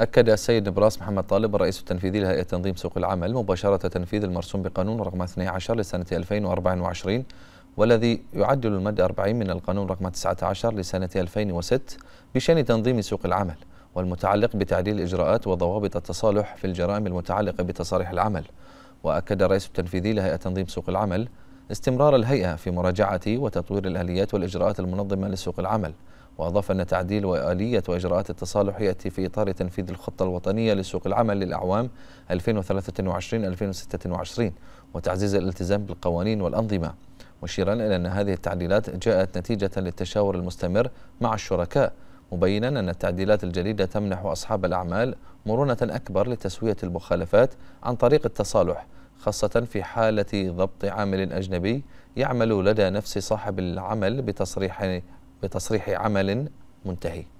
أكد السيد نبراس محمد طالب الرئيس التنفيذي لهيئة تنظيم سوق العمل مباشرة تنفيذ المرسوم بقانون رقم 12 لسنة 2024 والذي يعدل المادة 40 من القانون رقم 19 لسنة 2006 بشأن تنظيم سوق العمل والمتعلق بتعديل الإجراءات وضوابط التصالح في الجرائم المتعلقة بتصاريح العمل وأكد الرئيس التنفيذي لهيئة تنظيم سوق العمل استمرار الهيئة في مراجعة وتطوير الآليات والإجراءات المنظمة لسوق العمل وأضاف أن تعديل وآلية وإجراءات التصالح يأتي في إطار تنفيذ الخطة الوطنية لسوق العمل للأعوام 2023-2026 وتعزيز الالتزام بالقوانين والأنظمة مشيرا إلى أن هذه التعديلات جاءت نتيجة للتشاور المستمر مع الشركاء مبينا أن التعديلات الجديدة تمنح أصحاب الأعمال مرونة أكبر لتسوية المخالفات عن طريق التصالح خاصة في حالة ضبط عامل أجنبي يعمل لدى نفس صاحب العمل بتصريح بتصريح عمل منتهي